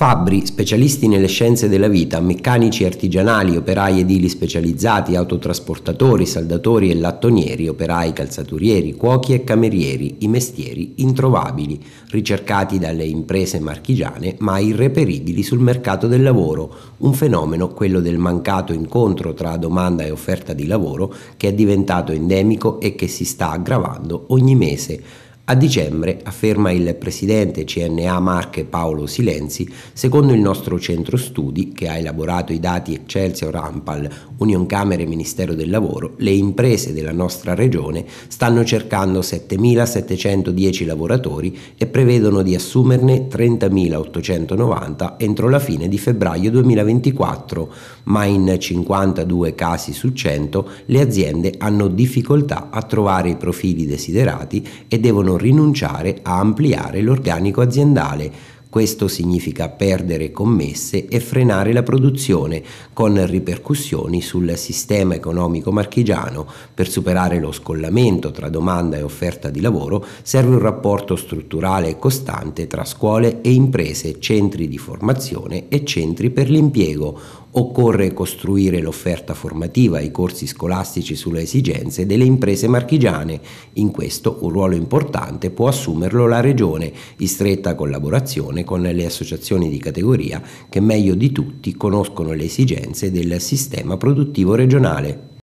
Fabbri, specialisti nelle scienze della vita, meccanici artigianali, operai edili specializzati, autotrasportatori, saldatori e lattonieri, operai calzaturieri, cuochi e camerieri, i mestieri introvabili, ricercati dalle imprese marchigiane ma irreperibili sul mercato del lavoro, un fenomeno, quello del mancato incontro tra domanda e offerta di lavoro, che è diventato endemico e che si sta aggravando ogni mese. A dicembre, afferma il presidente CNA Marche Paolo Silenzi, secondo il nostro centro studi che ha elaborato i dati Excelsior Ampal, Union Camere e Ministero del Lavoro, le imprese della nostra regione stanno cercando 7.710 lavoratori e prevedono di assumerne 30.890 entro la fine di febbraio 2024, ma in 52 casi su 100 le aziende hanno difficoltà a trovare i profili desiderati e devono rinunciare a ampliare l'organico aziendale. Questo significa perdere commesse e frenare la produzione, con ripercussioni sul sistema economico marchigiano. Per superare lo scollamento tra domanda e offerta di lavoro serve un rapporto strutturale e costante tra scuole e imprese, centri di formazione e centri per l'impiego, Occorre costruire l'offerta formativa, e i corsi scolastici sulle esigenze delle imprese marchigiane. In questo un ruolo importante può assumerlo la Regione, in stretta collaborazione con le associazioni di categoria che meglio di tutti conoscono le esigenze del sistema produttivo regionale.